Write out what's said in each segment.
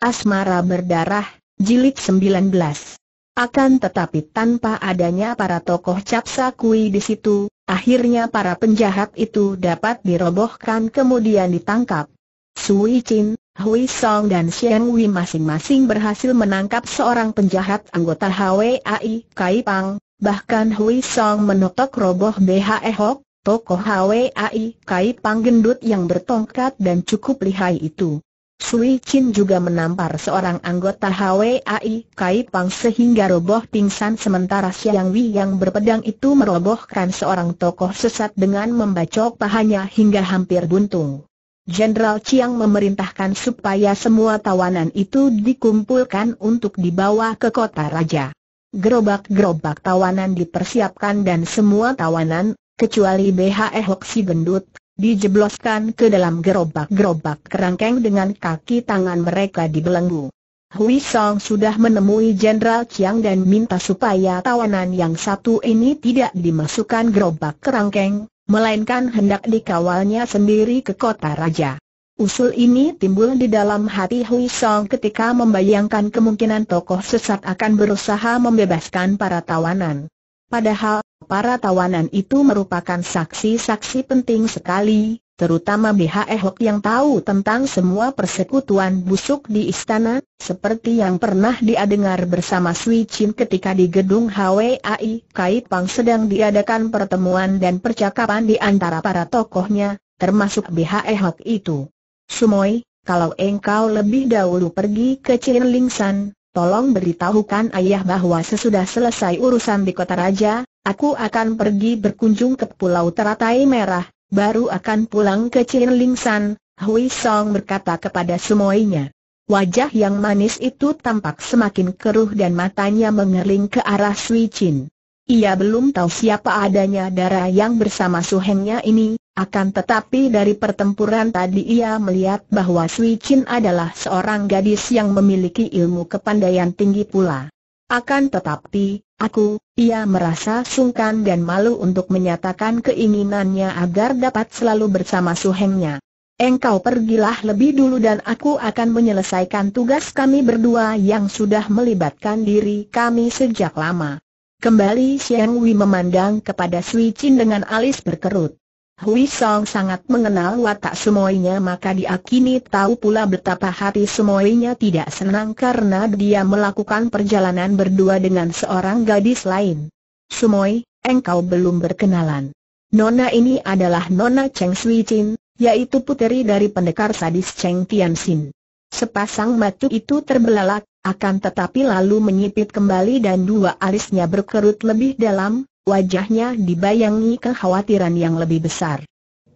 Asmara Berdarah, Jilid 19. Akan tetapi tanpa adanya para tokoh capsa kui di situ, akhirnya para penjahat itu dapat dirobohkan kemudian ditangkap. Sui Chin, Hui Song dan Xiang Wei masing-masing berhasil menangkap seorang penjahat anggota HWAI Kai Pang, bahkan Hui Song menotok roboh BHE Hok, tokoh HWAI Kai Pang gendut yang bertongkat dan cukup lihai itu. Sui Chin juga menampar seorang anggota HWAI Kai Pang sehingga roboh pingsan sementara Siang Wi yang berpedang itu merobohkan seorang tokoh sesat dengan membacok pahanya hingga hampir buntung. Jenderal Chiang memerintahkan supaya semua tawanan itu dikumpulkan untuk dibawa ke kota raja. Gerobak-gerobak tawanan dipersiapkan dan semua tawanan, kecuali BHE Hoksi Gendut, dijebloskan ke dalam gerobak-gerobak kerangkeng dengan kaki tangan mereka dibelenggu. Hui Song sudah menemui Jenderal Chiang dan minta supaya tawanan yang satu ini tidak dimasukkan gerobak kerangkeng, melainkan hendak dikawalnya sendiri ke kota raja. Usul ini timbul di dalam hati Hui Song ketika membayangkan kemungkinan tokoh sesat akan berusaha membebaskan para tawanan. Padahal, para tawanan itu merupakan saksi-saksi penting sekali, terutama BHE Hok yang tahu tentang semua persekutuan busuk di istana, seperti yang pernah dia dengar bersama Sui Chin ketika di gedung HWAI Kai Pang sedang diadakan pertemuan dan percakapan di antara para tokohnya, termasuk BHE Hok itu. Sumoi, kalau engkau lebih dahulu pergi ke Chin Ling San, tolong beritahukan ayah bahwa sesudah selesai urusan di kota raja, Aku akan pergi berkunjung ke Pulau Teratai Merah, baru akan pulang ke Chin Hui Song berkata kepada semuanya. Wajah yang manis itu tampak semakin keruh dan matanya mengerling ke arah Sui Chin. Ia belum tahu siapa adanya darah yang bersama suhengnya ini, akan tetapi dari pertempuran tadi ia melihat bahwa Sui Chin adalah seorang gadis yang memiliki ilmu kepandaian tinggi pula. Akan tetapi, aku, ia merasa sungkan dan malu untuk menyatakan keinginannya agar dapat selalu bersama suhengnya. Engkau pergilah lebih dulu dan aku akan menyelesaikan tugas kami berdua yang sudah melibatkan diri kami sejak lama. Kembali Xiang Wei memandang kepada Sui Chin dengan alis berkerut. Hui Song sangat mengenal watak semuanya maka dia kini tahu pula betapa hati semuanya tidak senang karena dia melakukan perjalanan berdua dengan seorang gadis lain. Sumoy, engkau belum berkenalan. Nona ini adalah Nona Cheng Sui Chin, yaitu puteri dari pendekar sadis Cheng Tian Sin. Sepasang mata itu terbelalak, akan tetapi lalu menyipit kembali dan dua alisnya berkerut lebih dalam, wajahnya dibayangi kekhawatiran yang lebih besar.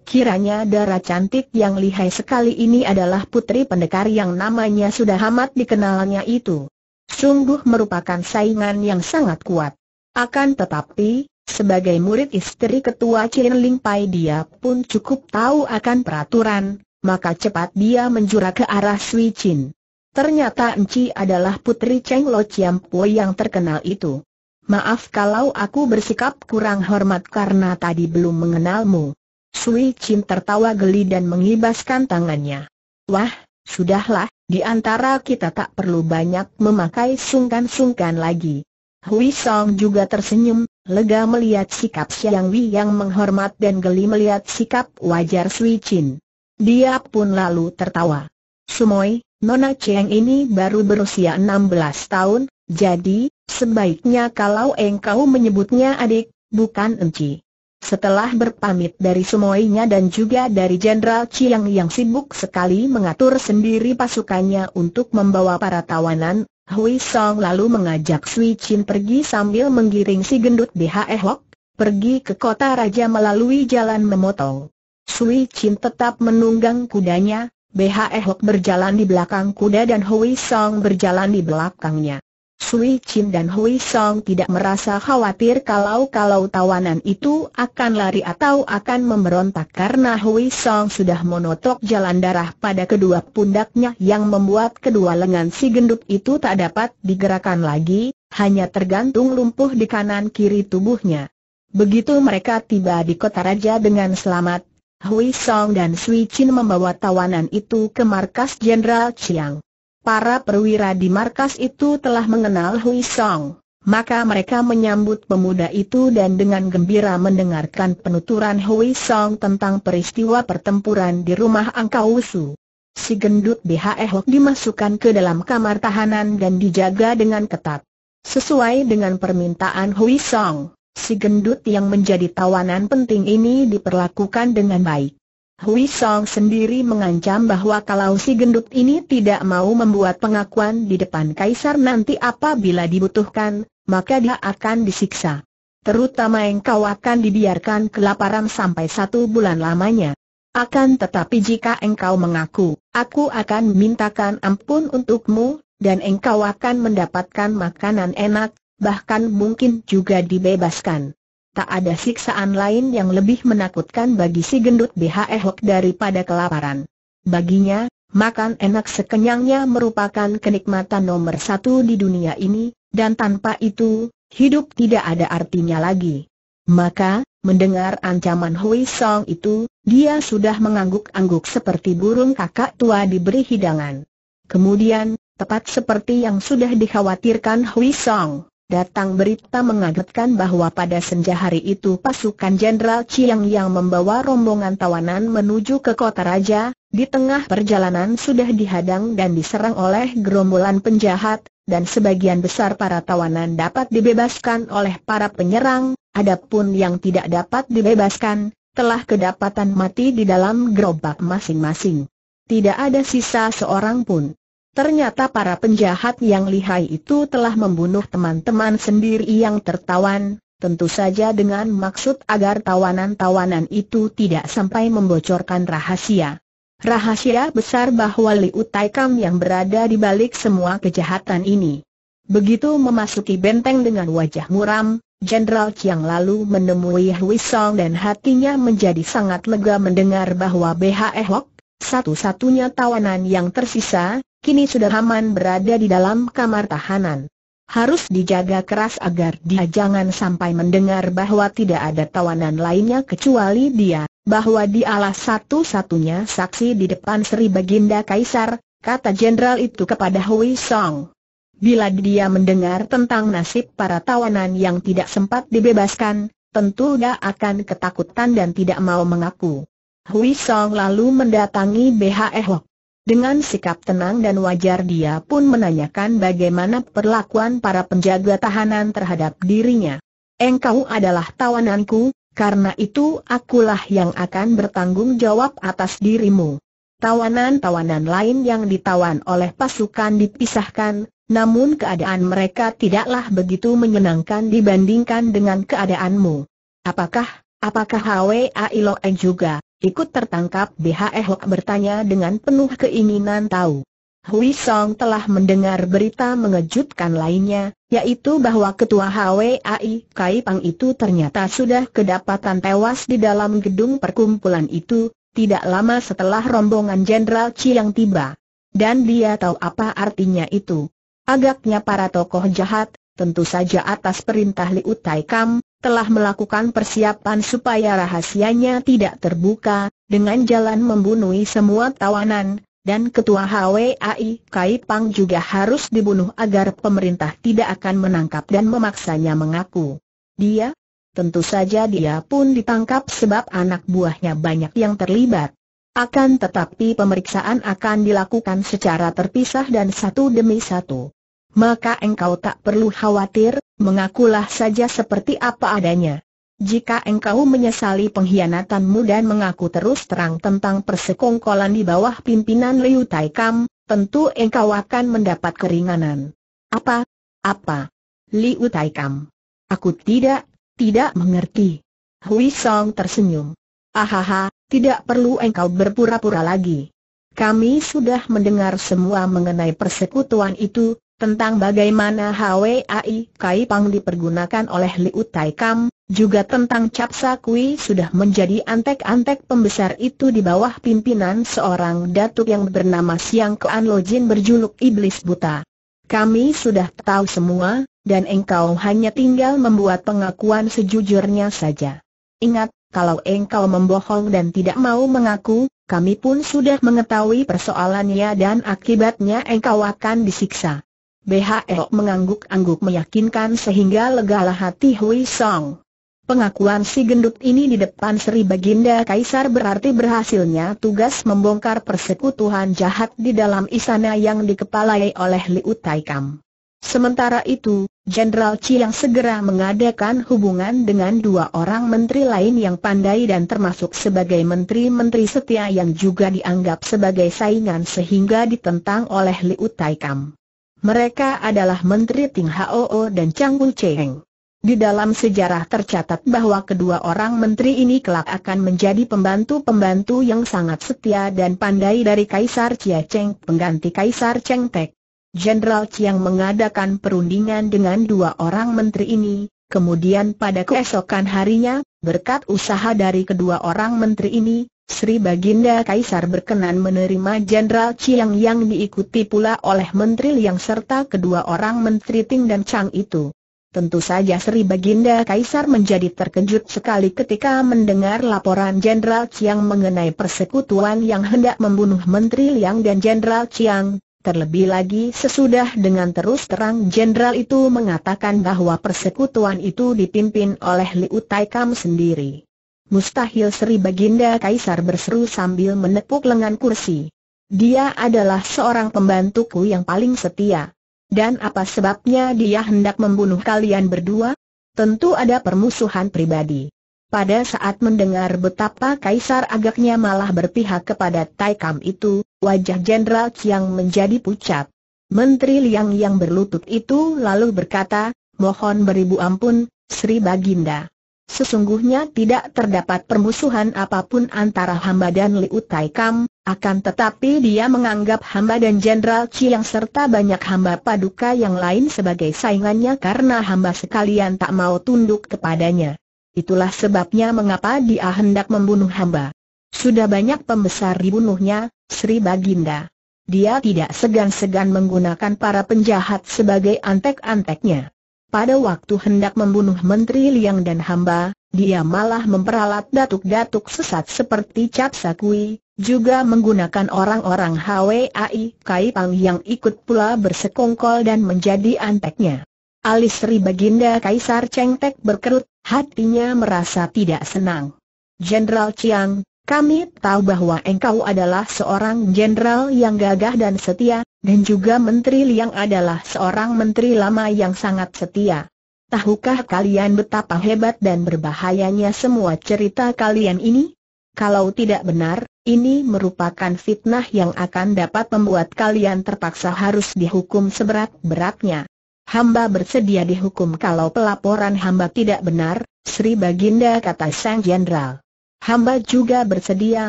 Kiranya darah cantik yang lihai sekali ini adalah putri pendekar yang namanya sudah amat dikenalnya itu. Sungguh merupakan saingan yang sangat kuat. Akan tetapi, sebagai murid istri ketua Chin Ling Pai dia pun cukup tahu akan peraturan, maka cepat dia menjura ke arah Sui Chin. Ternyata Enci adalah putri Cheng Lo Chiam Pui yang terkenal itu. Maaf kalau aku bersikap kurang hormat karena tadi belum mengenalmu. Sui Chin tertawa geli dan mengibaskan tangannya. Wah, sudahlah, di antara kita tak perlu banyak memakai sungkan-sungkan lagi. Hui Song juga tersenyum, lega melihat sikap Xiang Wei yang menghormat dan geli melihat sikap wajar Sui Chin. Dia pun lalu tertawa. Sumoi, Nona Cheng ini baru berusia 16 tahun, jadi, Sebaiknya kalau engkau menyebutnya adik, bukan enci. Setelah berpamit dari semuanya dan juga dari Jenderal Chiang yang sibuk sekali mengatur sendiri pasukannya untuk membawa para tawanan, Hui Song lalu mengajak Sui Chin pergi sambil menggiring si gendut BHE Hok, pergi ke kota raja melalui jalan memotong. Sui Chin tetap menunggang kudanya, BHE Hok berjalan di belakang kuda dan Hui Song berjalan di belakangnya. Sui Chin dan Hui Song tidak merasa khawatir kalau-kalau tawanan itu akan lari atau akan memberontak karena Hui Song sudah monotok jalan darah pada kedua pundaknya yang membuat kedua lengan si gendut itu tak dapat digerakkan lagi, hanya tergantung lumpuh di kanan kiri tubuhnya. Begitu mereka tiba di kota raja dengan selamat, Hui Song dan Sui Chin membawa tawanan itu ke markas Jenderal Chiang. Para perwira di markas itu telah mengenal Hui Song. Maka mereka menyambut pemuda itu dan dengan gembira mendengarkan penuturan Hui Song tentang peristiwa pertempuran di rumah Angkau Usu. Si gendut BHE Hok dimasukkan ke dalam kamar tahanan dan dijaga dengan ketat. Sesuai dengan permintaan Hui Song, si gendut yang menjadi tawanan penting ini diperlakukan dengan baik. Hui Song sendiri mengancam bahwa kalau si gendut ini tidak mau membuat pengakuan di depan kaisar nanti apabila dibutuhkan, maka dia akan disiksa. Terutama engkau akan dibiarkan kelaparan sampai satu bulan lamanya. Akan tetapi jika engkau mengaku, aku akan mintakan ampun untukmu, dan engkau akan mendapatkan makanan enak, bahkan mungkin juga dibebaskan. Tak ada siksaan lain yang lebih menakutkan bagi si gendut BH Ehok daripada kelaparan. Baginya, makan enak sekenyangnya merupakan kenikmatan nomor satu di dunia ini, dan tanpa itu, hidup tidak ada artinya lagi. Maka, mendengar ancaman Hui Song itu, dia sudah mengangguk-angguk seperti burung kakak tua diberi hidangan. Kemudian, tepat seperti yang sudah dikhawatirkan Hui Song, datang berita mengagetkan bahwa pada senja hari itu pasukan Jenderal Chiang yang membawa rombongan tawanan menuju ke kota raja, di tengah perjalanan sudah dihadang dan diserang oleh gerombolan penjahat, dan sebagian besar para tawanan dapat dibebaskan oleh para penyerang, adapun yang tidak dapat dibebaskan, telah kedapatan mati di dalam gerobak masing-masing. Tidak ada sisa seorang pun. Ternyata para penjahat yang lihai itu telah membunuh teman-teman sendiri yang tertawan, tentu saja dengan maksud agar tawanan-tawanan itu tidak sampai membocorkan rahasia. Rahasia besar bahwa Liu Taikam yang berada di balik semua kejahatan ini. Begitu memasuki benteng dengan wajah muram, Jenderal Chiang lalu menemui Hui Song dan hatinya menjadi sangat lega mendengar bahwa BHE Hok, satu-satunya tawanan yang tersisa, Kini sudah aman berada di dalam kamar tahanan. Harus dijaga keras agar dia jangan sampai mendengar bahwa tidak ada tawanan lainnya kecuali dia, bahwa dialah satu-satunya saksi di depan Sri Baginda Kaisar, kata jenderal itu kepada Hui Song. Bila dia mendengar tentang nasib para tawanan yang tidak sempat dibebaskan, tentu dia akan ketakutan dan tidak mau mengaku. Hui Song lalu mendatangi BHE Hok. Dengan sikap tenang dan wajar dia pun menanyakan bagaimana perlakuan para penjaga tahanan terhadap dirinya. Engkau adalah tawananku, karena itu akulah yang akan bertanggung jawab atas dirimu. Tawanan-tawanan lain yang ditawan oleh pasukan dipisahkan, namun keadaan mereka tidaklah begitu menyenangkan dibandingkan dengan keadaanmu. Apakah, apakah Hwa Iloe juga Ikut tertangkap BHE Hok bertanya dengan penuh keinginan tahu. Hui Song telah mendengar berita mengejutkan lainnya, yaitu bahwa ketua HWAI Kai Pang itu ternyata sudah kedapatan tewas di dalam gedung perkumpulan itu, tidak lama setelah rombongan Jenderal yang tiba. Dan dia tahu apa artinya itu. Agaknya para tokoh jahat, tentu saja atas perintah Liu Tai Kam, telah melakukan persiapan supaya rahasianya tidak terbuka, dengan jalan membunuh semua tawanan, dan ketua HWAI Kai Pang juga harus dibunuh agar pemerintah tidak akan menangkap dan memaksanya mengaku. Dia? Tentu saja dia pun ditangkap sebab anak buahnya banyak yang terlibat. Akan tetapi pemeriksaan akan dilakukan secara terpisah dan satu demi satu. Maka engkau tak perlu khawatir, Mengakulah saja seperti apa adanya. Jika engkau menyesali pengkhianatanmu dan mengaku terus terang tentang persekongkolan di bawah pimpinan Liu Tai Kam, tentu engkau akan mendapat keringanan. Apa? Apa? Liu Tai Kam. Aku tidak, tidak mengerti. Hui Song tersenyum. Ahaha, tidak perlu engkau berpura-pura lagi. Kami sudah mendengar semua mengenai persekutuan itu, tentang bagaimana HWAI Kai Pang dipergunakan oleh Liu Tai Kam, juga tentang Cap Kui sudah menjadi antek-antek pembesar itu di bawah pimpinan seorang datuk yang bernama Siang Kuan Lojin berjuluk Iblis Buta. Kami sudah tahu semua, dan engkau hanya tinggal membuat pengakuan sejujurnya saja. Ingat, kalau engkau membohong dan tidak mau mengaku, kami pun sudah mengetahui persoalannya dan akibatnya engkau akan disiksa. BHL e mengangguk-angguk meyakinkan sehingga legalah hati Hui Song. Pengakuan si gendut ini di depan Sri Baginda Kaisar berarti berhasilnya tugas membongkar persekutuan jahat di dalam istana yang dikepalai oleh Liu Taikam. Sementara itu, Jenderal Chi yang segera mengadakan hubungan dengan dua orang menteri lain yang pandai dan termasuk sebagai menteri-menteri setia yang juga dianggap sebagai saingan sehingga ditentang oleh Liu Taikam. Mereka adalah Menteri Ting Hoo dan Chang Wu Cheng. Di dalam sejarah tercatat bahwa kedua orang menteri ini kelak akan menjadi pembantu-pembantu yang sangat setia dan pandai dari Kaisar Chia Cheng pengganti Kaisar Cheng Tek. Jenderal Chiang mengadakan perundingan dengan dua orang menteri ini, kemudian pada keesokan harinya, berkat usaha dari kedua orang menteri ini, Sri Baginda Kaisar berkenan menerima Jenderal Chiang yang diikuti pula oleh Menteri Liang serta kedua orang Menteri Ting dan Chang itu. Tentu saja Sri Baginda Kaisar menjadi terkejut sekali ketika mendengar laporan Jenderal Chiang mengenai persekutuan yang hendak membunuh Menteri Liang dan Jenderal Chiang. Terlebih lagi sesudah dengan terus terang Jenderal itu mengatakan bahwa persekutuan itu dipimpin oleh Liu Taikam sendiri. Mustahil Sri Baginda Kaisar berseru sambil menepuk lengan kursi. Dia adalah seorang pembantuku yang paling setia. Dan apa sebabnya dia hendak membunuh kalian berdua? Tentu ada permusuhan pribadi. Pada saat mendengar betapa Kaisar agaknya malah berpihak kepada Taikam itu, wajah Jenderal Chiang menjadi pucat. Menteri Liang yang berlutut itu lalu berkata, mohon beribu ampun, Sri Baginda. Sesungguhnya tidak terdapat permusuhan apapun antara hamba dan Liu Tai Kam, akan tetapi dia menganggap hamba dan Jenderal yang serta banyak hamba paduka yang lain sebagai saingannya karena hamba sekalian tak mau tunduk kepadanya. Itulah sebabnya mengapa dia hendak membunuh hamba. Sudah banyak pembesar dibunuhnya, Sri Baginda. Dia tidak segan-segan menggunakan para penjahat sebagai antek-anteknya. Pada waktu hendak membunuh Menteri Liang dan hamba, dia malah memperalat datuk-datuk sesat seperti Cap Sakui, juga menggunakan orang-orang HWAI Kai Pang yang ikut pula bersekongkol dan menjadi anteknya. Alis Sri Baginda Kaisar Cheng Tek berkerut, hatinya merasa tidak senang. Jenderal Chiang, kami tahu bahwa engkau adalah seorang jenderal yang gagah dan setia, dan juga Menteri Liang adalah seorang menteri lama yang sangat setia. Tahukah kalian betapa hebat dan berbahayanya semua cerita kalian ini? Kalau tidak benar, ini merupakan fitnah yang akan dapat membuat kalian terpaksa harus dihukum seberat-beratnya. Hamba bersedia dihukum kalau pelaporan hamba tidak benar, Sri Baginda kata Sang Jenderal hamba juga bersedia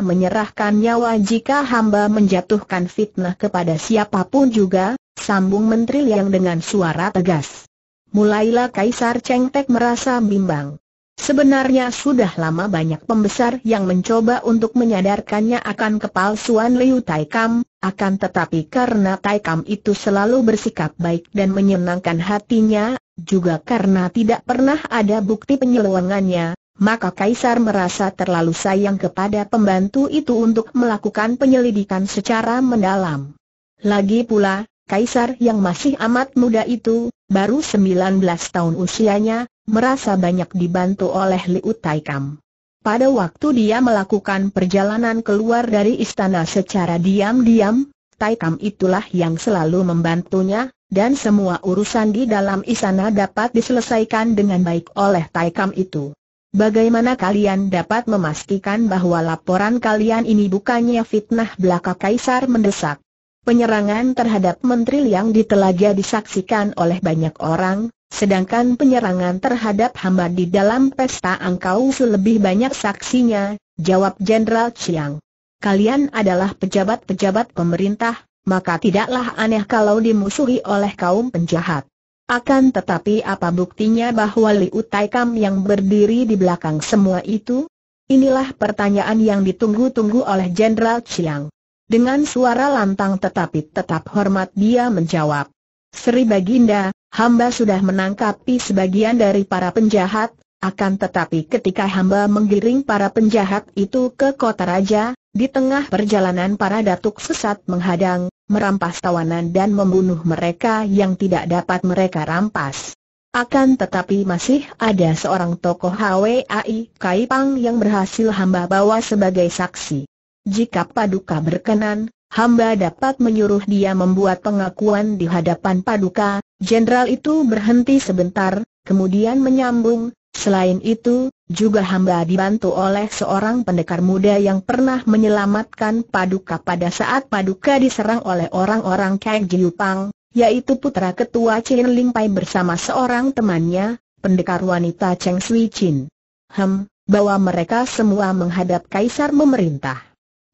menyerahkan nyawa jika hamba menjatuhkan fitnah kepada siapapun juga, sambung Menteri Liang dengan suara tegas. Mulailah Kaisar Cheng Tek merasa bimbang. Sebenarnya sudah lama banyak pembesar yang mencoba untuk menyadarkannya akan kepalsuan Liu Taikam, akan tetapi karena Taikam itu selalu bersikap baik dan menyenangkan hatinya, juga karena tidak pernah ada bukti penyelewangannya, maka Kaisar merasa terlalu sayang kepada pembantu itu untuk melakukan penyelidikan secara mendalam. Lagi pula, Kaisar yang masih amat muda itu, baru 19 tahun usianya, merasa banyak dibantu oleh Liu Taikam. Pada waktu dia melakukan perjalanan keluar dari istana secara diam-diam, Taikam itulah yang selalu membantunya, dan semua urusan di dalam istana dapat diselesaikan dengan baik oleh Taikam itu. Bagaimana kalian dapat memastikan bahwa laporan kalian ini bukannya fitnah belaka Kaisar mendesak? Penyerangan terhadap Menteri Liang di Telaga disaksikan oleh banyak orang, sedangkan penyerangan terhadap hamba di dalam pesta angkau lebih banyak saksinya, jawab Jenderal Chiang. Kalian adalah pejabat-pejabat pemerintah, maka tidaklah aneh kalau dimusuhi oleh kaum penjahat. Akan tetapi apa buktinya bahwa Liu Taikam yang berdiri di belakang semua itu? Inilah pertanyaan yang ditunggu-tunggu oleh Jenderal Chiang. Dengan suara lantang tetapi tetap hormat dia menjawab. Sri Baginda, hamba sudah menangkapi sebagian dari para penjahat, akan tetapi ketika hamba menggiring para penjahat itu ke kota raja, di tengah perjalanan para datuk sesat menghadang, merampas tawanan dan membunuh mereka yang tidak dapat mereka rampas. Akan tetapi masih ada seorang tokoh HWAI Kaipang yang berhasil hamba bawa sebagai saksi. Jika Paduka berkenan, hamba dapat menyuruh dia membuat pengakuan di hadapan Paduka. Jenderal itu berhenti sebentar, kemudian menyambung, selain itu, juga hamba dibantu oleh seorang pendekar muda yang pernah menyelamatkan Paduka pada saat Paduka diserang oleh orang-orang Kang Jiupang, yaitu putra ketua Chen Ling Pai bersama seorang temannya, pendekar wanita Cheng Sui Chin. Hem, bahwa mereka semua menghadap kaisar memerintah.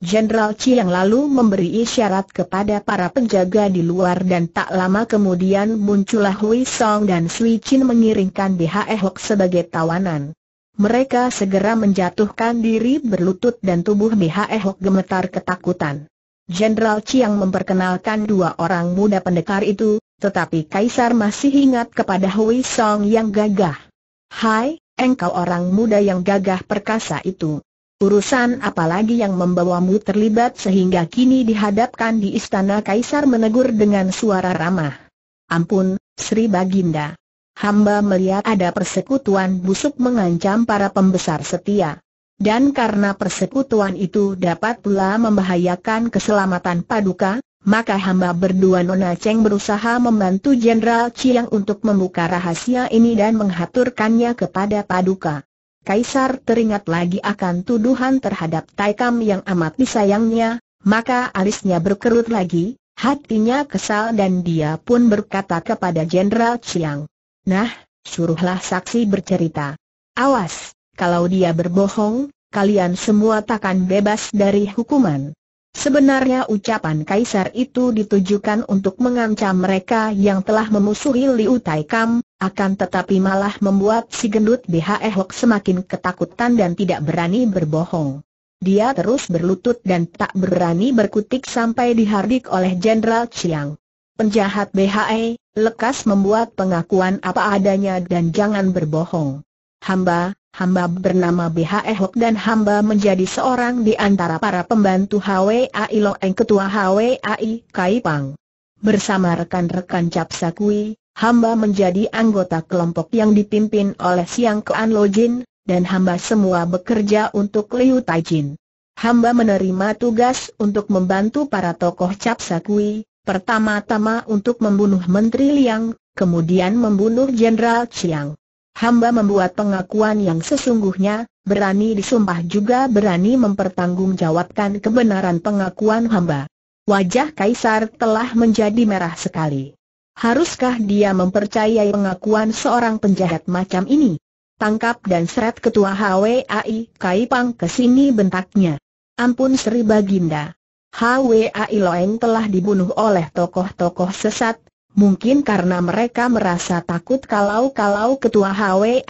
Jenderal Chi yang lalu memberi isyarat kepada para penjaga di luar dan tak lama kemudian muncullah Hui Song dan Sui Chin mengiringkan BHE Hok sebagai tawanan mereka segera menjatuhkan diri berlutut dan tubuh BHE Hok gemetar ketakutan. Jenderal Chiang memperkenalkan dua orang muda pendekar itu, tetapi Kaisar masih ingat kepada Hui Song yang gagah. Hai, engkau orang muda yang gagah perkasa itu. Urusan apalagi yang membawamu terlibat sehingga kini dihadapkan di istana kaisar menegur dengan suara ramah. Ampun, Sri Baginda hamba melihat ada persekutuan busuk mengancam para pembesar setia. Dan karena persekutuan itu dapat pula membahayakan keselamatan paduka, maka hamba berdua Nona Cheng berusaha membantu Jenderal Chiang untuk membuka rahasia ini dan menghaturkannya kepada paduka. Kaisar teringat lagi akan tuduhan terhadap Taikam yang amat disayangnya, maka alisnya berkerut lagi, hatinya kesal dan dia pun berkata kepada Jenderal Chiang, Nah, suruhlah saksi bercerita. Awas, kalau dia berbohong, kalian semua takkan bebas dari hukuman. Sebenarnya ucapan Kaisar itu ditujukan untuk mengancam mereka yang telah memusuhi Liu Tai Kam, akan tetapi malah membuat si gendut BHE Hok semakin ketakutan dan tidak berani berbohong. Dia terus berlutut dan tak berani berkutik sampai dihardik oleh Jenderal Chiang. Penjahat BHE, lekas membuat pengakuan apa adanya dan jangan berbohong. Hamba, hamba bernama BHE Hok dan hamba menjadi seorang di antara para pembantu HWAI Loeng Ketua HWAI Kai Pang. Bersama rekan-rekan Cap hamba menjadi anggota kelompok yang dipimpin oleh Siang Kean Lojin, dan hamba semua bekerja untuk Liu Taijin. Hamba menerima tugas untuk membantu para tokoh Cap Pertama-tama untuk membunuh Menteri Liang, kemudian membunuh Jenderal Chiang. Hamba membuat pengakuan yang sesungguhnya, berani disumpah juga berani mempertanggungjawabkan kebenaran pengakuan hamba. Wajah Kaisar telah menjadi merah sekali. Haruskah dia mempercayai pengakuan seorang penjahat macam ini? Tangkap dan seret ketua HWAI Kaipang ke sini bentaknya. Ampun Sri Baginda. Hwa Iloeng telah dibunuh oleh tokoh-tokoh sesat, mungkin karena mereka merasa takut kalau-kalau ketua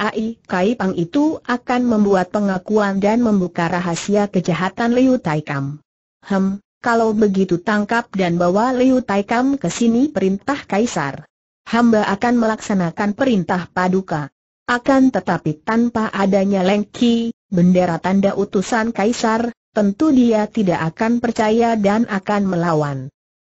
I Kai Pang itu akan membuat pengakuan dan membuka rahasia kejahatan Liu Taikam. Kam. Hem, kalau begitu tangkap dan bawa Liu Taikam ke sini perintah Kaisar. Hamba akan melaksanakan perintah paduka. Akan tetapi tanpa adanya lengki, bendera tanda utusan kaisar, tentu dia tidak akan percaya dan akan melawan.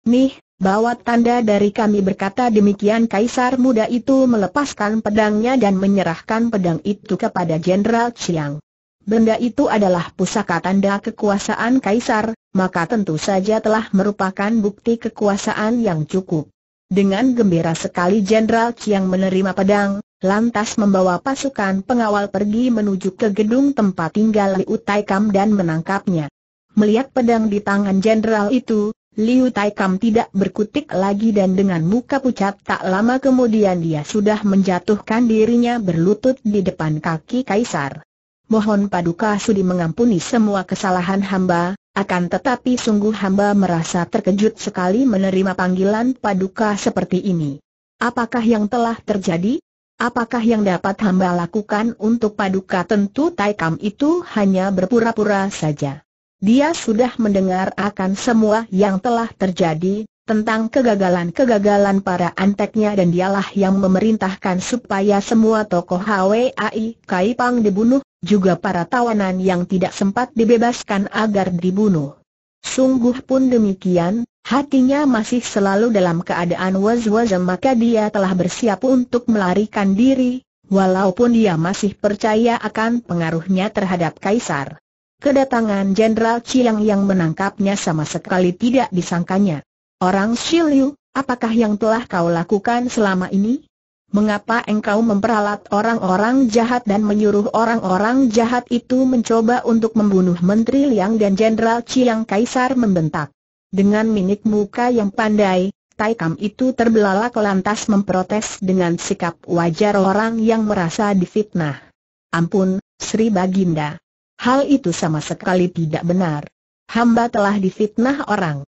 Nih, bawa tanda dari kami berkata demikian kaisar muda itu melepaskan pedangnya dan menyerahkan pedang itu kepada Jenderal Chiang. Benda itu adalah pusaka tanda kekuasaan kaisar, maka tentu saja telah merupakan bukti kekuasaan yang cukup. Dengan gembira sekali Jenderal Chiang menerima pedang, lantas membawa pasukan pengawal pergi menuju ke gedung tempat tinggal Liu Taikam dan menangkapnya. Melihat pedang di tangan jenderal itu, Liu Taikam tidak berkutik lagi dan dengan muka pucat tak lama kemudian dia sudah menjatuhkan dirinya berlutut di depan kaki kaisar. Mohon paduka sudi mengampuni semua kesalahan hamba, akan tetapi sungguh hamba merasa terkejut sekali menerima panggilan paduka seperti ini. Apakah yang telah terjadi? Apakah yang dapat hamba lakukan untuk paduka tentu Taikam itu hanya berpura-pura saja. Dia sudah mendengar akan semua yang telah terjadi, tentang kegagalan-kegagalan para anteknya dan dialah yang memerintahkan supaya semua tokoh HWAI Pang dibunuh, juga para tawanan yang tidak sempat dibebaskan agar dibunuh. Sungguh pun demikian, Hatinya masih selalu dalam keadaan was-was maka dia telah bersiap untuk melarikan diri, walaupun dia masih percaya akan pengaruhnya terhadap Kaisar. Kedatangan Jenderal Chiang yang menangkapnya sama sekali tidak disangkanya. Orang Shiliu, apakah yang telah kau lakukan selama ini? Mengapa engkau memperalat orang-orang jahat dan menyuruh orang-orang jahat itu mencoba untuk membunuh Menteri Liang dan Jenderal Chiang Kaisar membentak? Dengan minik muka yang pandai, Tai itu terbelalak lantas memprotes dengan sikap wajar orang yang merasa difitnah. Ampun, Sri Baginda. Hal itu sama sekali tidak benar. Hamba telah difitnah orang.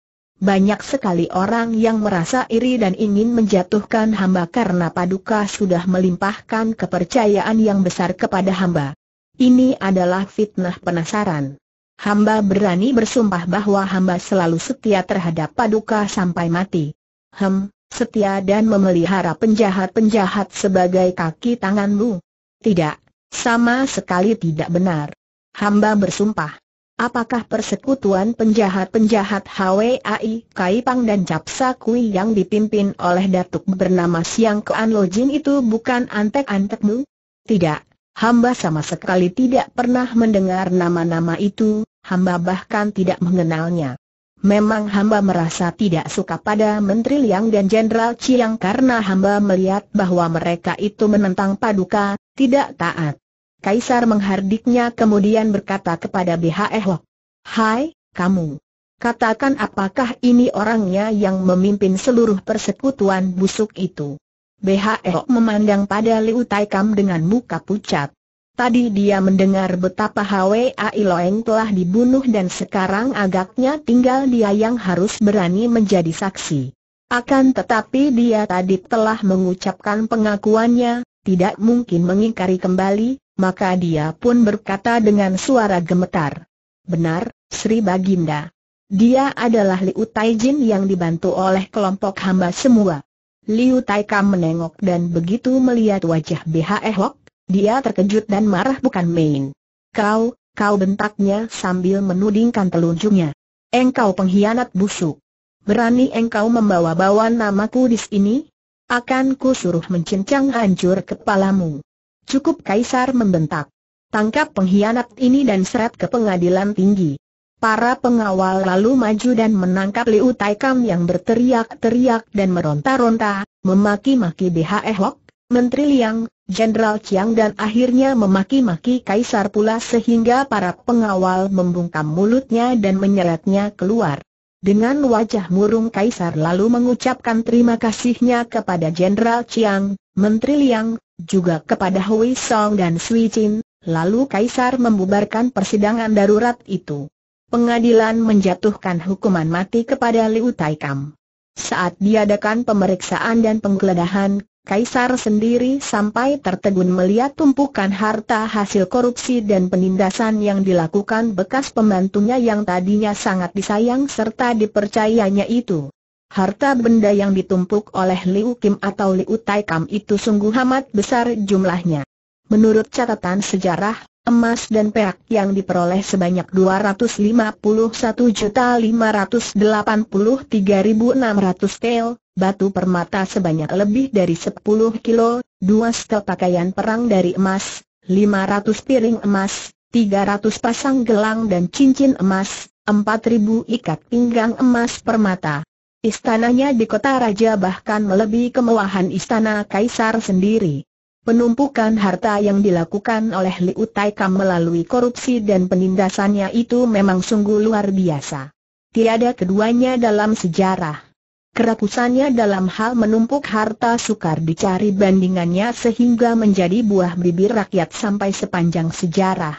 Banyak sekali orang yang merasa iri dan ingin menjatuhkan hamba karena Paduka sudah melimpahkan kepercayaan yang besar kepada hamba. Ini adalah fitnah penasaran hamba berani bersumpah bahwa hamba selalu setia terhadap paduka sampai mati. Hem, setia dan memelihara penjahat-penjahat sebagai kaki tanganmu. Tidak, sama sekali tidak benar. Hamba bersumpah. Apakah persekutuan penjahat-penjahat HWAI Kaipang dan Capsa Kui yang dipimpin oleh Datuk bernama Siang Kuan Lojin itu bukan antek-antekmu? Tidak, Hamba sama sekali tidak pernah mendengar nama-nama itu, hamba bahkan tidak mengenalnya. Memang hamba merasa tidak suka pada Menteri Liang dan Jenderal Chiang karena hamba melihat bahwa mereka itu menentang paduka, tidak taat. Kaisar menghardiknya kemudian berkata kepada BHE Hok, Hai, kamu. Katakan apakah ini orangnya yang memimpin seluruh persekutuan busuk itu. BHO e oh. memandang pada Liu Taikam dengan muka pucat. Tadi dia mendengar betapa Hwai Loeng telah dibunuh dan sekarang agaknya tinggal dia yang harus berani menjadi saksi. Akan tetapi dia tadi telah mengucapkan pengakuannya, tidak mungkin mengingkari kembali, maka dia pun berkata dengan suara gemetar. Benar, Sri Baginda. Dia adalah Liu Taijin yang dibantu oleh kelompok hamba semua. Liu Taika menengok dan begitu melihat wajah BHE Hok, dia terkejut dan marah bukan main. Kau, kau bentaknya sambil menudingkan telunjuknya. Engkau pengkhianat busuk. Berani engkau membawa-bawa nama kudis ini? Akan ku suruh mencincang hancur kepalamu. Cukup Kaisar membentak. Tangkap pengkhianat ini dan seret ke pengadilan tinggi. Para pengawal lalu maju dan menangkap Liu Tai yang berteriak-teriak dan meronta-ronta, memaki-maki BHE Hok, Menteri Liang, Jenderal Chiang dan akhirnya memaki-maki Kaisar pula sehingga para pengawal membungkam mulutnya dan menyeretnya keluar. Dengan wajah murung Kaisar lalu mengucapkan terima kasihnya kepada Jenderal Chiang, Menteri Liang, juga kepada Hui Song dan Sui Chin, lalu Kaisar membubarkan persidangan darurat itu pengadilan menjatuhkan hukuman mati kepada Liu Taikam. Saat diadakan pemeriksaan dan penggeledahan, Kaisar sendiri sampai tertegun melihat tumpukan harta hasil korupsi dan penindasan yang dilakukan bekas pembantunya yang tadinya sangat disayang serta dipercayanya itu. Harta benda yang ditumpuk oleh Liu Kim atau Liu Taikam itu sungguh amat besar jumlahnya. Menurut catatan sejarah, emas dan perak yang diperoleh sebanyak 251.583.600 tel, batu permata sebanyak lebih dari 10 kilo, dua setel pakaian perang dari emas, 500 piring emas, 300 pasang gelang dan cincin emas, 4.000 ikat pinggang emas permata. Istananya di kota raja bahkan melebihi kemewahan istana kaisar sendiri. Penumpukan harta yang dilakukan oleh Liu Taikam melalui korupsi dan penindasannya itu memang sungguh luar biasa. Tiada keduanya dalam sejarah. Kerakusannya dalam hal menumpuk harta sukar dicari bandingannya sehingga menjadi buah bibir rakyat sampai sepanjang sejarah.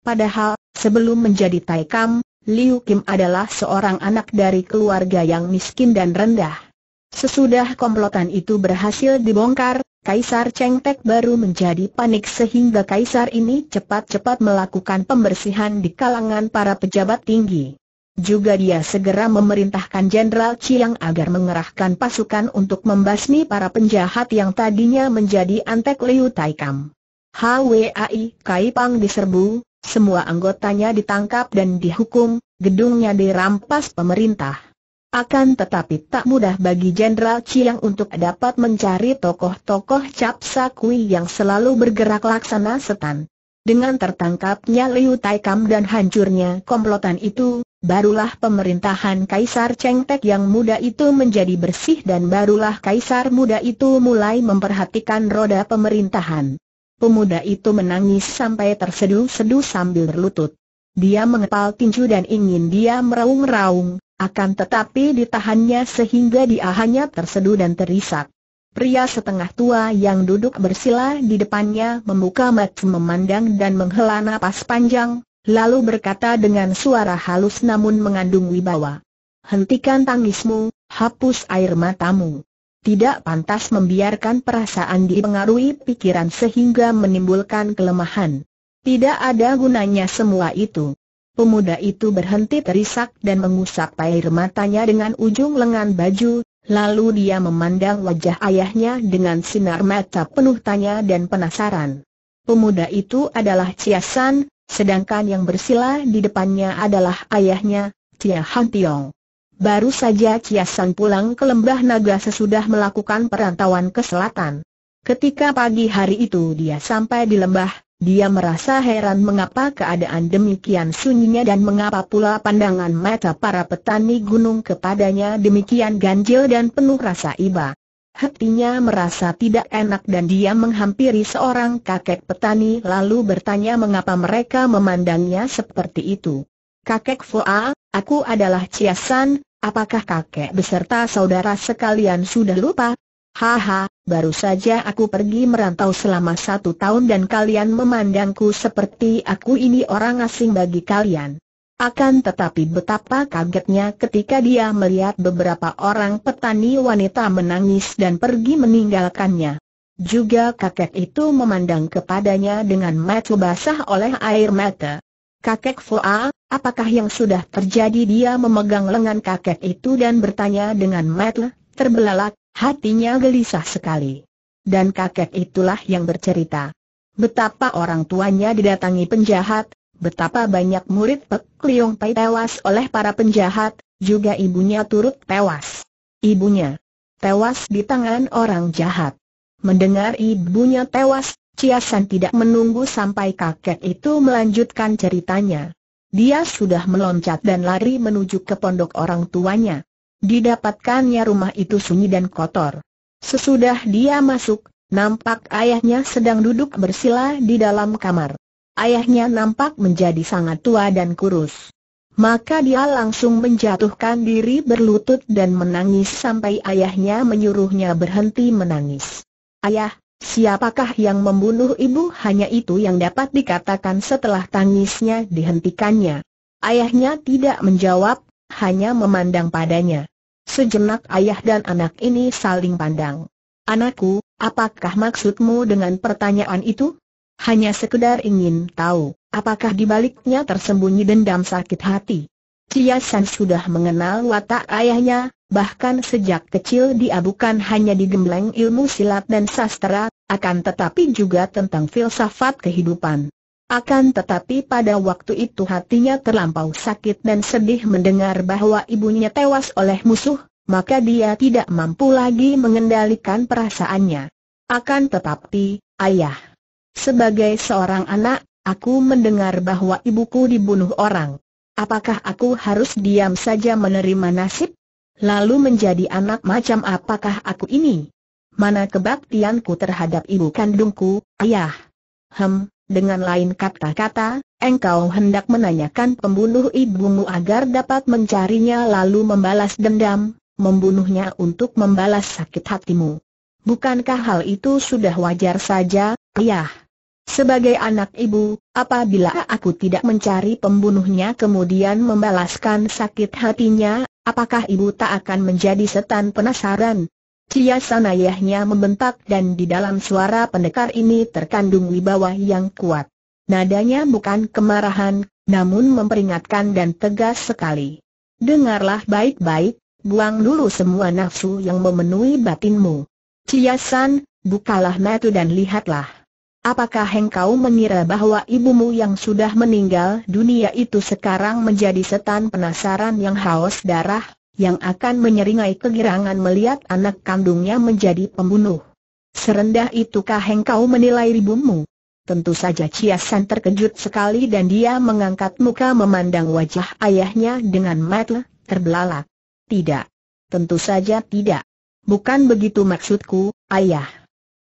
Padahal, sebelum menjadi Taikam, Liu Kim adalah seorang anak dari keluarga yang miskin dan rendah. Sesudah komplotan itu berhasil dibongkar, Kaisar Cheng Tek baru menjadi panik sehingga Kaisar ini cepat-cepat melakukan pembersihan di kalangan para pejabat tinggi. Juga dia segera memerintahkan Jenderal Chiang agar mengerahkan pasukan untuk membasmi para penjahat yang tadinya menjadi antek Liu Taikam. HWAI Kai Pang diserbu, semua anggotanya ditangkap dan dihukum, gedungnya dirampas pemerintah. Akan tetapi tak mudah bagi Jenderal Chiang untuk dapat mencari tokoh-tokoh Cap Sakui yang selalu bergerak laksana setan. Dengan tertangkapnya Liu Taikam dan hancurnya komplotan itu, barulah pemerintahan Kaisar Cheng Tek yang muda itu menjadi bersih dan barulah Kaisar muda itu mulai memperhatikan roda pemerintahan. Pemuda itu menangis sampai terseduh-seduh sambil berlutut. Dia mengepal tinju dan ingin dia meraung-raung, akan tetapi ditahannya sehingga dia hanya terseduh dan terisak. Pria setengah tua yang duduk bersila di depannya membuka mata memandang dan menghela nafas panjang, lalu berkata dengan suara halus namun mengandung wibawa. Hentikan tangismu, hapus air matamu. Tidak pantas membiarkan perasaan dipengaruhi pikiran sehingga menimbulkan kelemahan. Tidak ada gunanya semua itu. Pemuda itu berhenti terisak dan mengusap air matanya dengan ujung lengan baju, lalu dia memandang wajah ayahnya dengan sinar mata penuh tanya dan penasaran. Pemuda itu adalah Ciasan, sedangkan yang bersila di depannya adalah ayahnya, Chia Han Tiong. Baru saja Chia San pulang ke lembah naga sesudah melakukan perantauan ke selatan. Ketika pagi hari itu dia sampai di lembah, dia merasa heran mengapa keadaan demikian sunyinya dan mengapa pula pandangan mata para petani gunung kepadanya demikian ganjil dan penuh rasa iba. Hatinya merasa tidak enak dan dia menghampiri seorang kakek petani lalu bertanya mengapa mereka memandangnya seperti itu. Kakek Foa, aku adalah Ciasan, apakah kakek beserta saudara sekalian sudah lupa Haha, baru saja aku pergi merantau selama satu tahun dan kalian memandangku seperti aku ini orang asing bagi kalian. Akan tetapi betapa kagetnya ketika dia melihat beberapa orang petani wanita menangis dan pergi meninggalkannya. Juga kakek itu memandang kepadanya dengan mata basah oleh air mata. Kakek Foa, apakah yang sudah terjadi dia memegang lengan kakek itu dan bertanya dengan mata terbelalak, Hatinya gelisah sekali. Dan kakek itulah yang bercerita. Betapa orang tuanya didatangi penjahat, betapa banyak murid Pek Liong Pai tewas oleh para penjahat, juga ibunya turut tewas. Ibunya tewas di tangan orang jahat. Mendengar ibunya tewas, Ciasan tidak menunggu sampai kakek itu melanjutkan ceritanya. Dia sudah meloncat dan lari menuju ke pondok orang tuanya. Didapatkannya rumah itu sunyi dan kotor. Sesudah dia masuk, nampak ayahnya sedang duduk bersila di dalam kamar. Ayahnya nampak menjadi sangat tua dan kurus. Maka dia langsung menjatuhkan diri berlutut dan menangis sampai ayahnya menyuruhnya berhenti menangis. Ayah, Siapakah yang membunuh ibu hanya itu yang dapat dikatakan setelah tangisnya dihentikannya. Ayahnya tidak menjawab, hanya memandang padanya. Sejenak ayah dan anak ini saling pandang. Anakku, apakah maksudmu dengan pertanyaan itu? Hanya sekedar ingin tahu, apakah dibaliknya tersembunyi dendam sakit hati? Cia San sudah mengenal watak ayahnya, bahkan sejak kecil dia bukan hanya digembleng ilmu silat dan sastra, akan tetapi juga tentang filsafat kehidupan. Akan tetapi pada waktu itu hatinya terlampau sakit dan sedih mendengar bahwa ibunya tewas oleh musuh, maka dia tidak mampu lagi mengendalikan perasaannya. Akan tetapi, ayah, sebagai seorang anak, aku mendengar bahwa ibuku dibunuh orang. Apakah aku harus diam saja menerima nasib? Lalu menjadi anak macam apakah aku ini? Mana kebaktianku terhadap ibu kandungku, ayah? Hem, dengan lain kata-kata, engkau hendak menanyakan pembunuh ibumu agar dapat mencarinya lalu membalas dendam, membunuhnya untuk membalas sakit hatimu. Bukankah hal itu sudah wajar saja, ayah? Sebagai anak ibu, apabila aku tidak mencari pembunuhnya kemudian membalaskan sakit hatinya, apakah ibu tak akan menjadi setan penasaran, Cia ayahnya membentak dan di dalam suara pendekar ini terkandung wibawa yang kuat. Nadanya bukan kemarahan, namun memperingatkan dan tegas sekali. Dengarlah baik-baik, buang dulu semua nafsu yang memenuhi batinmu. Cia bukalah mata dan lihatlah. Apakah engkau mengira bahwa ibumu yang sudah meninggal dunia itu sekarang menjadi setan penasaran yang haus darah? yang akan menyeringai kegirangan melihat anak kandungnya menjadi pembunuh. Serendah itukah engkau menilai ribumu? Tentu saja Ciasan terkejut sekali dan dia mengangkat muka memandang wajah ayahnya dengan mata terbelalak. Tidak. Tentu saja tidak. Bukan begitu maksudku, ayah.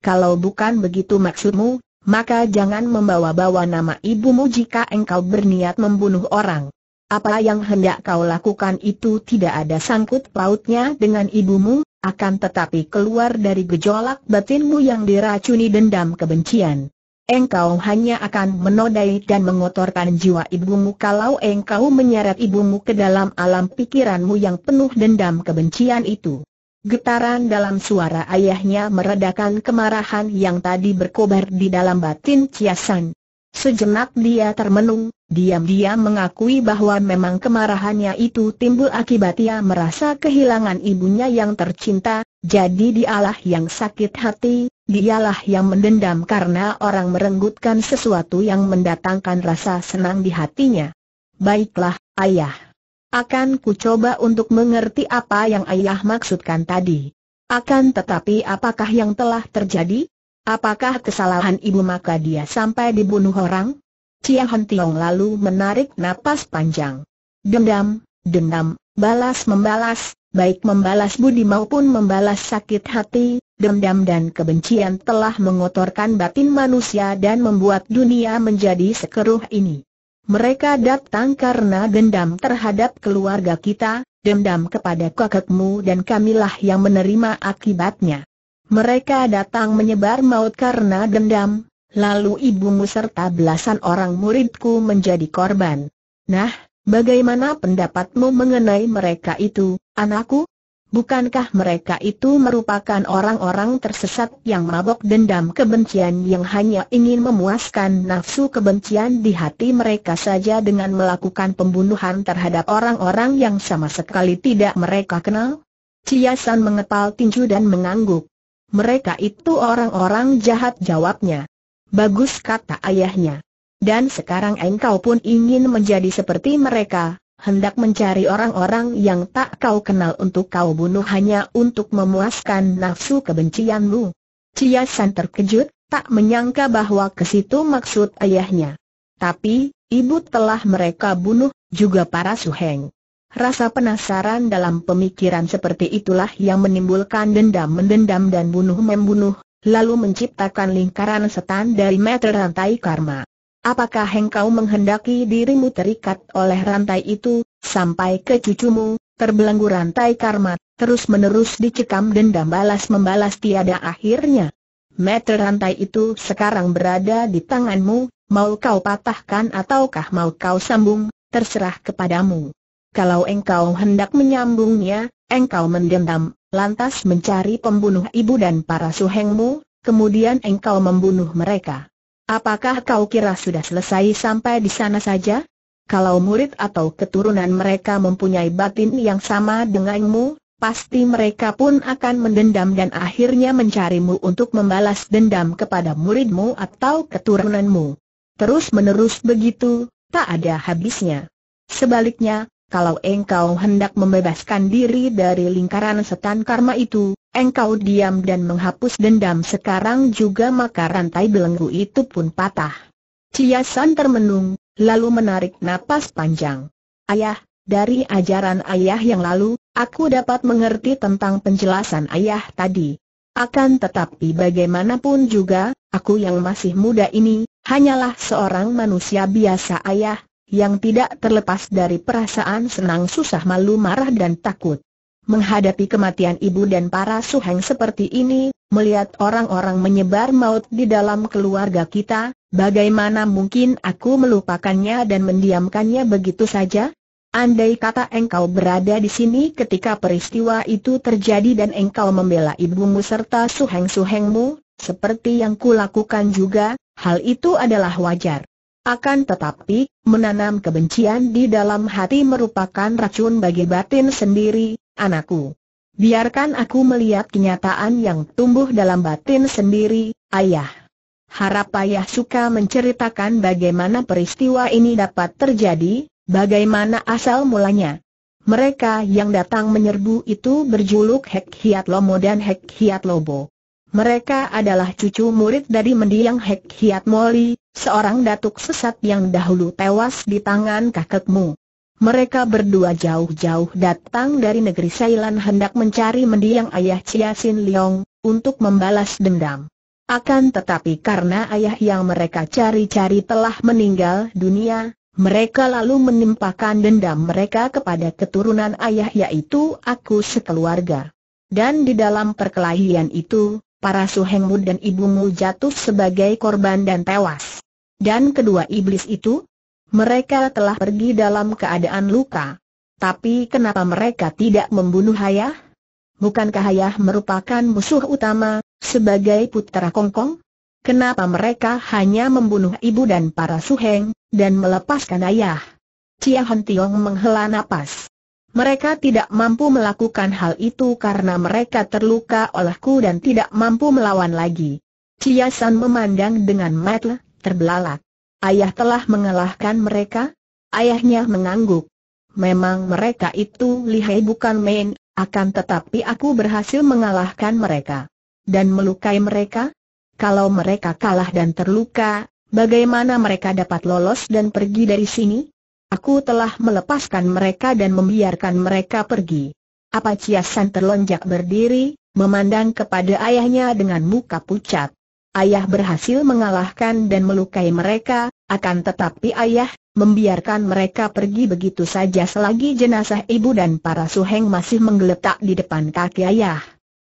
Kalau bukan begitu maksudmu, maka jangan membawa-bawa nama ibumu jika engkau berniat membunuh orang. Apa yang hendak kau lakukan itu tidak ada sangkut pautnya dengan ibumu, akan tetapi keluar dari gejolak batinmu yang diracuni dendam kebencian. Engkau hanya akan menodai dan mengotorkan jiwa ibumu kalau engkau menyeret ibumu ke dalam alam pikiranmu yang penuh dendam kebencian itu. Getaran dalam suara ayahnya meredakan kemarahan yang tadi berkobar di dalam batin Ciasan. Sejenak dia termenung, diam-diam mengakui bahwa memang kemarahannya itu timbul akibat ia merasa kehilangan ibunya yang tercinta, jadi dialah yang sakit hati, dialah yang mendendam karena orang merenggutkan sesuatu yang mendatangkan rasa senang di hatinya. Baiklah, ayah. Akan ku coba untuk mengerti apa yang ayah maksudkan tadi. Akan tetapi apakah yang telah terjadi? Apakah kesalahan ibu maka dia sampai dibunuh orang? Chia Hon Tiong lalu menarik napas panjang. Dendam, dendam, balas membalas, baik membalas budi maupun membalas sakit hati, dendam dan kebencian telah mengotorkan batin manusia dan membuat dunia menjadi sekeruh ini. Mereka datang karena dendam terhadap keluarga kita, dendam kepada kakekmu dan kamilah yang menerima akibatnya. Mereka datang menyebar maut karena dendam, lalu ibumu serta belasan orang muridku menjadi korban. Nah, bagaimana pendapatmu mengenai mereka itu, anakku? Bukankah mereka itu merupakan orang-orang tersesat yang mabok dendam kebencian yang hanya ingin memuaskan nafsu kebencian di hati mereka saja dengan melakukan pembunuhan terhadap orang-orang yang sama sekali tidak mereka kenal? Ciasan mengepal tinju dan mengangguk mereka itu orang-orang jahat jawabnya. Bagus kata ayahnya. Dan sekarang engkau pun ingin menjadi seperti mereka, hendak mencari orang-orang yang tak kau kenal untuk kau bunuh hanya untuk memuaskan nafsu kebencianmu. Cia Ciasan terkejut, tak menyangka bahwa ke situ maksud ayahnya. Tapi, ibu telah mereka bunuh, juga para suheng. Rasa penasaran dalam pemikiran seperti itulah yang menimbulkan dendam mendendam dan bunuh-membunuh, lalu menciptakan lingkaran setan dari meter rantai karma. Apakah engkau menghendaki dirimu terikat oleh rantai itu, sampai ke cucumu, terbelenggu rantai karma, terus-menerus dicekam dendam balas-membalas tiada akhirnya? Meter rantai itu sekarang berada di tanganmu, mau kau patahkan ataukah mau kau sambung, terserah kepadamu. Kalau engkau hendak menyambungnya, engkau mendendam, lantas mencari pembunuh ibu dan para suhengmu, kemudian engkau membunuh mereka. Apakah kau kira sudah selesai sampai di sana saja? Kalau murid atau keturunan mereka mempunyai batin yang sama denganmu, pasti mereka pun akan mendendam dan akhirnya mencarimu untuk membalas dendam kepada muridmu atau keturunanmu. Terus menerus begitu, tak ada habisnya. Sebaliknya, kalau engkau hendak membebaskan diri dari lingkaran setan karma itu, engkau diam dan menghapus dendam sekarang juga maka rantai belenggu itu pun patah. Ciasan termenung, lalu menarik napas panjang. Ayah, dari ajaran ayah yang lalu, aku dapat mengerti tentang penjelasan ayah tadi. Akan tetapi bagaimanapun juga, aku yang masih muda ini, hanyalah seorang manusia biasa ayah, yang tidak terlepas dari perasaan senang susah malu marah dan takut. Menghadapi kematian ibu dan para suheng seperti ini, melihat orang-orang menyebar maut di dalam keluarga kita, bagaimana mungkin aku melupakannya dan mendiamkannya begitu saja? Andai kata engkau berada di sini ketika peristiwa itu terjadi dan engkau membela ibumu serta suheng-suhengmu, seperti yang kulakukan juga, hal itu adalah wajar. Akan tetapi, menanam kebencian di dalam hati merupakan racun bagi batin sendiri, anakku. Biarkan aku melihat kenyataan yang tumbuh dalam batin sendiri, ayah. Harap ayah suka menceritakan bagaimana peristiwa ini dapat terjadi, bagaimana asal mulanya. Mereka yang datang menyerbu itu berjuluk Hek Hiat Lomo dan Hek Hiat Lobo. Mereka adalah cucu murid dari mendiang Hek Hiat Moli, seorang datuk sesat yang dahulu tewas di tangan kakekmu. Mereka berdua jauh-jauh datang dari negeri Sailan hendak mencari mendiang ayah Chia Sin Leong, untuk membalas dendam. Akan tetapi karena ayah yang mereka cari-cari telah meninggal dunia, mereka lalu menimpakan dendam mereka kepada keturunan ayah yaitu aku sekeluarga. Dan di dalam perkelahian itu, para suhengmu dan ibumu jatuh sebagai korban dan tewas. Dan kedua iblis itu? Mereka telah pergi dalam keadaan luka. Tapi kenapa mereka tidak membunuh Hayah? Bukankah Hayah merupakan musuh utama, sebagai putra Kongkong? Kenapa mereka hanya membunuh ibu dan para suheng, dan melepaskan ayah? Cia Hon Tiong menghela napas. Mereka tidak mampu melakukan hal itu karena mereka terluka olehku dan tidak mampu melawan lagi. Ciasan memandang dengan mata terbelalak. Ayah telah mengalahkan mereka? Ayahnya mengangguk. Memang mereka itu lihai bukan main, akan tetapi aku berhasil mengalahkan mereka. Dan melukai mereka? Kalau mereka kalah dan terluka, bagaimana mereka dapat lolos dan pergi dari sini? Aku telah melepaskan mereka dan membiarkan mereka pergi. Apa Ciasan terlonjak berdiri, memandang kepada ayahnya dengan muka pucat. Ayah berhasil mengalahkan dan melukai mereka, akan tetapi ayah, membiarkan mereka pergi begitu saja selagi jenazah ibu dan para suheng masih menggeletak di depan kaki ayah.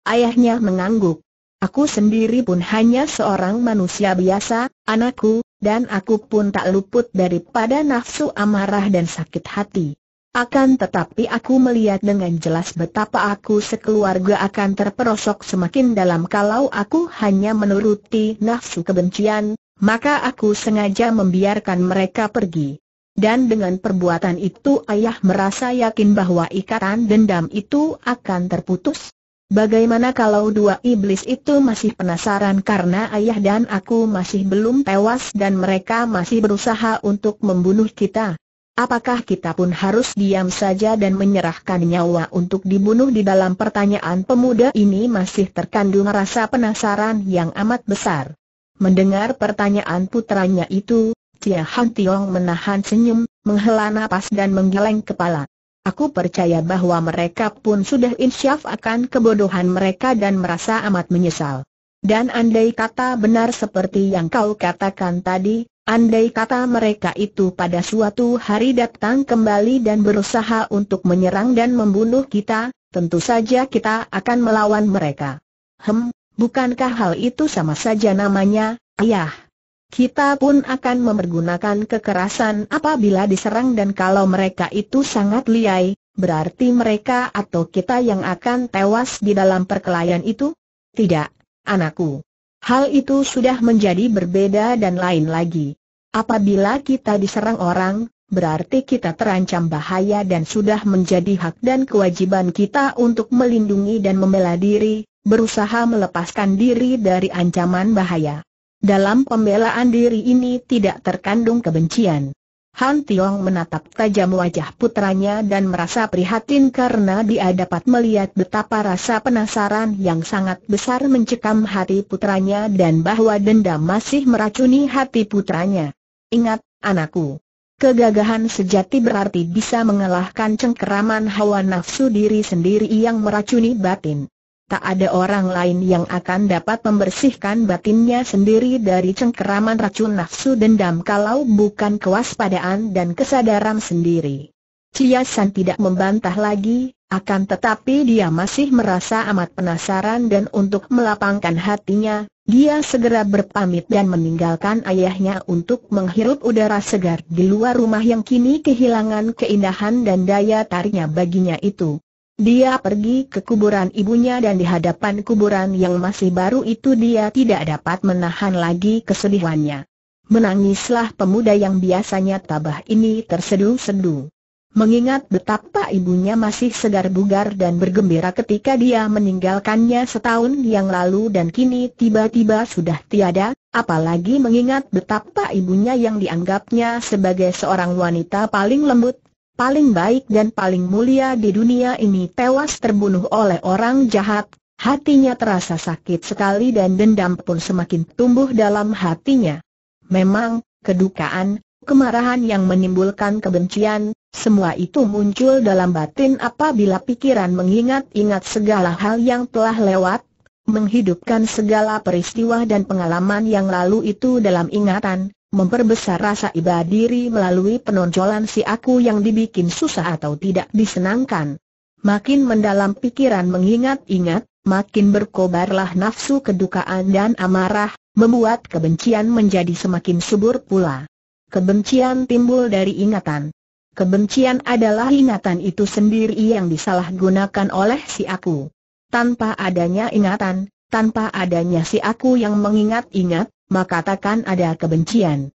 Ayahnya mengangguk. Aku sendiri pun hanya seorang manusia biasa, anakku, dan aku pun tak luput daripada nafsu amarah dan sakit hati. Akan tetapi aku melihat dengan jelas betapa aku sekeluarga akan terperosok semakin dalam kalau aku hanya menuruti nafsu kebencian, maka aku sengaja membiarkan mereka pergi. Dan dengan perbuatan itu ayah merasa yakin bahwa ikatan dendam itu akan terputus, Bagaimana kalau dua iblis itu masih penasaran karena ayah dan aku masih belum tewas dan mereka masih berusaha untuk membunuh kita? Apakah kita pun harus diam saja dan menyerahkan nyawa untuk dibunuh di dalam pertanyaan pemuda ini masih terkandung rasa penasaran yang amat besar. Mendengar pertanyaan putranya itu, Cia Han Tiong menahan senyum, menghela napas dan menggeleng kepala. Aku percaya bahwa mereka pun sudah insyaf akan kebodohan mereka dan merasa amat menyesal. Dan andai kata benar seperti yang kau katakan tadi, andai kata mereka itu pada suatu hari datang kembali dan berusaha untuk menyerang dan membunuh kita, tentu saja kita akan melawan mereka. Hem, bukankah hal itu sama saja namanya, ayah? Kita pun akan mempergunakan kekerasan apabila diserang dan kalau mereka itu sangat liai, berarti mereka atau kita yang akan tewas di dalam perkelahian itu? Tidak, anakku. Hal itu sudah menjadi berbeda dan lain lagi. Apabila kita diserang orang, berarti kita terancam bahaya dan sudah menjadi hak dan kewajiban kita untuk melindungi dan membela diri, berusaha melepaskan diri dari ancaman bahaya. Dalam pembelaan diri ini tidak terkandung kebencian. Han Tiong menatap tajam wajah putranya dan merasa prihatin karena dia dapat melihat betapa rasa penasaran yang sangat besar mencekam hati putranya dan bahwa dendam masih meracuni hati putranya. Ingat, anakku. Kegagahan sejati berarti bisa mengalahkan cengkeraman hawa nafsu diri sendiri yang meracuni batin tak ada orang lain yang akan dapat membersihkan batinnya sendiri dari cengkeraman racun nafsu dendam kalau bukan kewaspadaan dan kesadaran sendiri. Ciasan tidak membantah lagi, akan tetapi dia masih merasa amat penasaran dan untuk melapangkan hatinya, dia segera berpamit dan meninggalkan ayahnya untuk menghirup udara segar di luar rumah yang kini kehilangan keindahan dan daya tariknya baginya itu. Dia pergi ke kuburan ibunya dan di hadapan kuburan yang masih baru itu dia tidak dapat menahan lagi kesedihannya. Menangislah pemuda yang biasanya tabah ini terseduh-seduh. Mengingat betapa ibunya masih segar bugar dan bergembira ketika dia meninggalkannya setahun yang lalu dan kini tiba-tiba sudah tiada, apalagi mengingat betapa ibunya yang dianggapnya sebagai seorang wanita paling lembut paling baik dan paling mulia di dunia ini tewas terbunuh oleh orang jahat, hatinya terasa sakit sekali dan dendam pun semakin tumbuh dalam hatinya. Memang, kedukaan, kemarahan yang menimbulkan kebencian, semua itu muncul dalam batin apabila pikiran mengingat-ingat segala hal yang telah lewat, menghidupkan segala peristiwa dan pengalaman yang lalu itu dalam ingatan, memperbesar rasa iba diri melalui penonjolan si aku yang dibikin susah atau tidak disenangkan. Makin mendalam pikiran mengingat-ingat, makin berkobarlah nafsu kedukaan dan amarah, membuat kebencian menjadi semakin subur pula. Kebencian timbul dari ingatan. Kebencian adalah ingatan itu sendiri yang disalahgunakan oleh si aku. Tanpa adanya ingatan, tanpa adanya si aku yang mengingat-ingat, maka takkan ada kebencian.